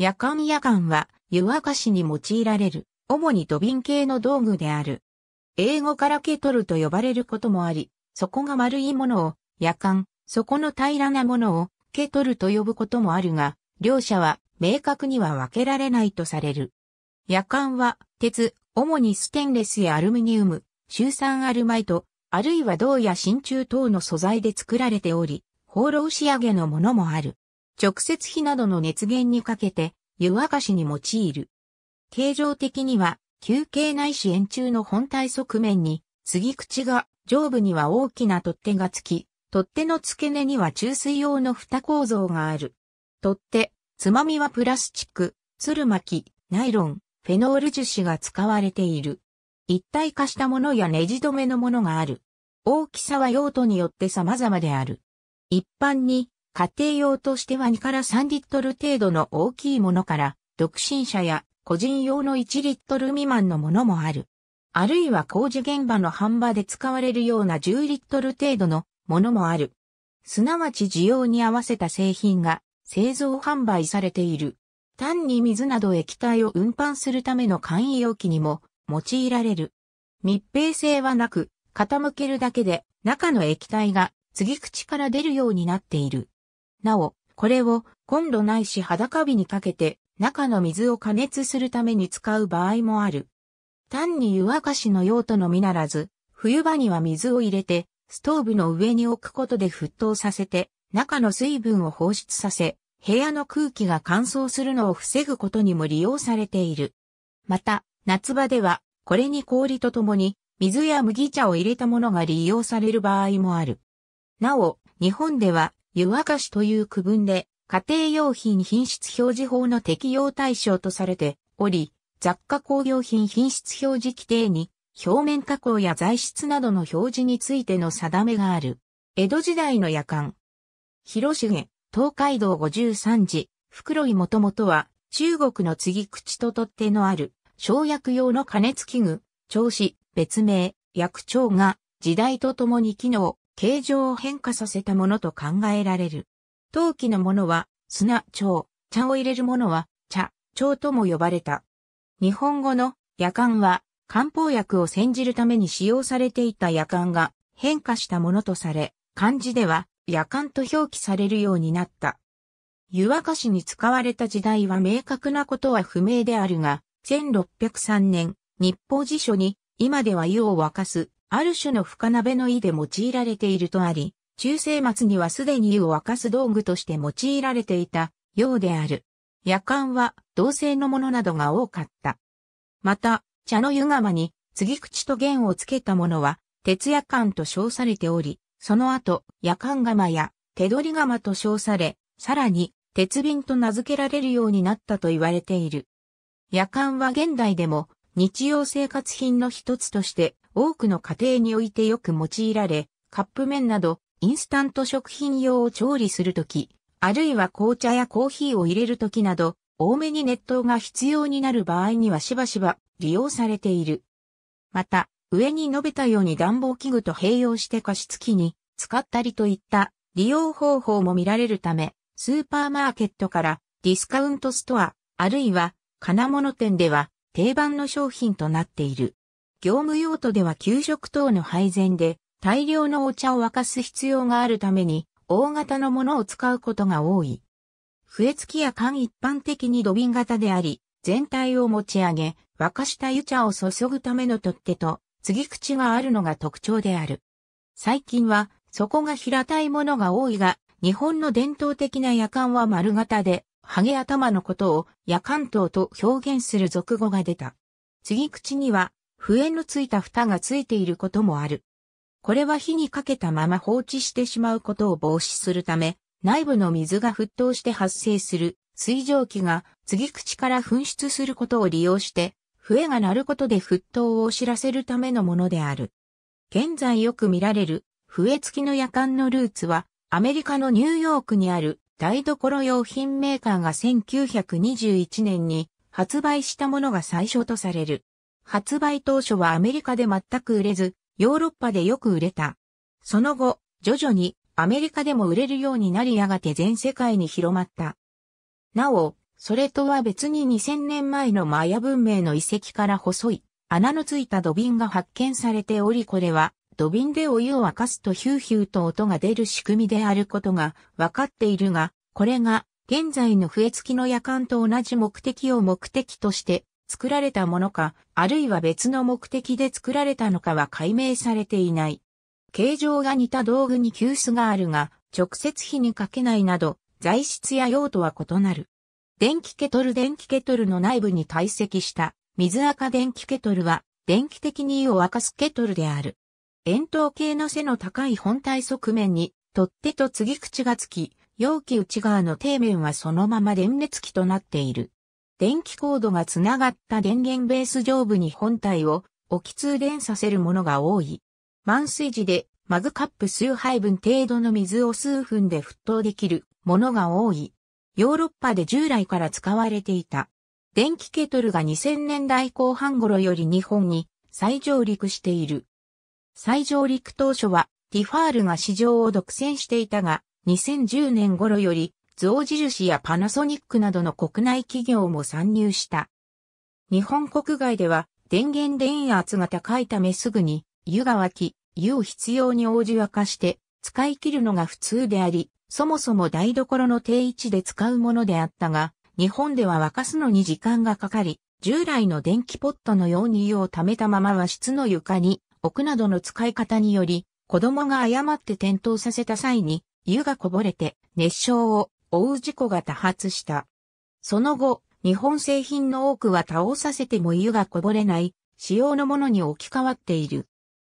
夜間夜間は湯沸かしに用いられる、主に土瓶系の道具である。英語からケトルと呼ばれることもあり、底が丸いものを、夜間、底の平らなものを、ケトルと呼ぶこともあるが、両者は明確には分けられないとされる。夜間は、鉄、主にステンレスやアルミニウム、シ酸アルマイト、あるいは銅や真鍮等の素材で作られており、放浪仕上げのものもある。直接火などの熱源にかけて、湯沸かしに用いる。形状的には、球形内視円柱の本体側面に、杉口が、上部には大きな取っ手がつき、取っ手の付け根には注水用の蓋構造がある。取っ手、つまみはプラスチック、つる巻き、ナイロン、フェノール樹脂が使われている。一体化したものやネジ止めのものがある。大きさは用途によって様々である。一般に家庭用としては2から3リットル程度の大きいものから、独身者や個人用の1リットル未満のものもある。あるいは工事現場の販売で使われるような10リットル程度のものもある。すなわち需要に合わせた製品が製造販売されている。単に水など液体を運搬するための簡易容器にも用いられる。密閉性はなく、傾けるだけで中の液体が継ぎ口から出るようになっている。なお、これをコンロないし裸火にかけて中の水を加熱するために使う場合もある。単に湯沸かしの用途のみならず、冬場には水を入れて、ストーブの上に置くことで沸騰させて、中の水分を放出させ、部屋の空気が乾燥するのを防ぐことにも利用されている。また、夏場では、これに氷とともに、水や麦茶を入れたものが利用される場合もある。なお、日本では、湯沸かしという区分で、家庭用品品質表示法の適用対象とされており、雑貨工業品品質表示規定に、表面加工や材質などの表示についての定めがある。江戸時代の夜間。広重、東海道53時、袋井元々は、中国の継ぎ口と取っ手のある、小薬用の加熱器具、調子、別名、薬調が、時代とともに機能、形状を変化させたものと考えられる。陶器のものは砂、蝶、茶を入れるものは茶、蝶とも呼ばれた。日本語の夜間は漢方薬を煎じるために使用されていた夜間が変化したものとされ、漢字では夜間と表記されるようになった。湯沸かしに使われた時代は明確なことは不明であるが、1603年、日報辞書に今では湯を沸かすある種の深鍋の意で用いられているとあり、中世末にはすでに湯を沸かす道具として用いられていたようである。夜間は銅製のものなどが多かった。また、茶の湯釜に継ぎ口と弦をつけたものは、鉄夜間と称されており、その後、夜間釜や手取り釜と称され、さらに、鉄瓶と名付けられるようになったと言われている。夜間は現代でも日用生活品の一つとして多くの家庭においてよく用いられ、カップ麺などインスタント食品用を調理するとき、あるいは紅茶やコーヒーを入れるときなど、多めに熱湯が必要になる場合にはしばしば利用されている。また、上に述べたように暖房器具と併用して加湿器に使ったりといった利用方法も見られるため、スーパーマーケットからディスカウントストア、あるいは金物店では定番の商品となっている。業務用途では給食等の配膳で大量のお茶を沸かす必要があるために大型のものを使うことが多い。笛付きや缶一般的に土瓶型であり、全体を持ち上げ、沸かした湯茶を注ぐための取っ手と、継ぎ口があるのが特徴である。最近は、底が平たいものが多いが、日本の伝統的な夜間は丸型で、ハゲ頭のことを夜間等と表現する俗語が出た。継ぎ口には笛のついた蓋がついていることもある。これは火にかけたまま放置してしまうことを防止するため、内部の水が沸騰して発生する水蒸気が次口から噴出することを利用して、笛が鳴ることで沸騰を知らせるためのものである。現在よく見られる笛付きの夜間のルーツは、アメリカのニューヨークにある台所用品メーカーが1921年に発売したものが最初とされる。発売当初はアメリカで全く売れず、ヨーロッパでよく売れた。その後、徐々にアメリカでも売れるようになりやがて全世界に広まった。なお、それとは別に2000年前のマヤ文明の遺跡から細い穴のついた土瓶が発見されておりこれは土瓶でお湯を沸かすとヒューヒューと音が出る仕組みであることが分かっているが、これが現在の笛付きの夜間と同じ目的を目的として作られたものか、あるいは別の目的で作られたのかは解明されていない。形状が似た道具に急須があるが、直接火にかけないなど、材質や用途は異なる。電気ケトル電気ケトルの内部に堆積した水垢電気ケトルは電気的に湯を沸かすケトルである。円筒形の背の高い本体側面に取っ手と継ぎ口がつき、容器内側の底面はそのまま電熱器となっている。電気コードがつながった電源ベース上部に本体を置き通電させるものが多い。満水時でマグカップ数杯分程度の水を数分で沸騰できるものが多い。ヨーロッパで従来から使われていた。電気ケトルが2000年代後半頃より日本に再上陸している。再上陸当初はティファールが市場を独占していたが、2010年頃より象印やパナソニックなどの国内企業も参入した。日本国外では電源電圧が高いためすぐに湯が沸き、湯を必要に応じ沸かして使い切るのが普通であり、そもそも台所の定位置で使うものであったが、日本では沸かすのに時間がかかり、従来の電気ポットのように湯を溜めたまま和室の床に置くなどの使い方により、子供が誤って転倒させた際に、湯がこぼれて熱傷を追う事故が多発した。その後、日本製品の多くは倒させても湯がこぼれない、仕様のものに置き換わっている。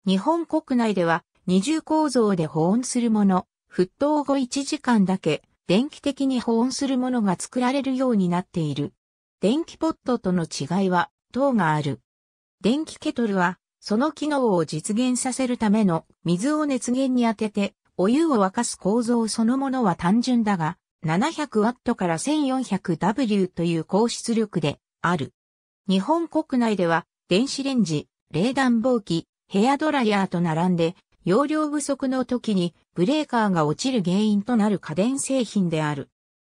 日本国内では、二重構造で保温するもの、沸騰後1時間だけ、電気的に保温するものが作られるようになっている。電気ポットとの違いは、等がある。電気ケトルは、その機能を実現させるための水を熱源に当てて、お湯を沸かす構造そのものは単純だが、700W から 1400W という高出力である。日本国内では電子レンジ、冷暖房機、ヘアドライヤーと並んで容量不足の時にブレーカーが落ちる原因となる家電製品である。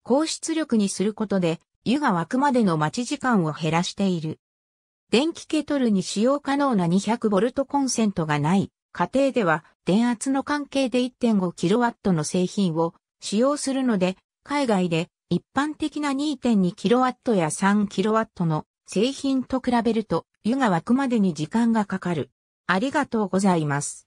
高出力にすることで湯が沸くまでの待ち時間を減らしている。電気ケトルに使用可能な 200V コンセントがない家庭では電圧の関係で 1.5kW の製品を使用するので海外で一般的な 2.2kW や 3kW の製品と比べると湯が沸くまでに時間がかかる。ありがとうございます。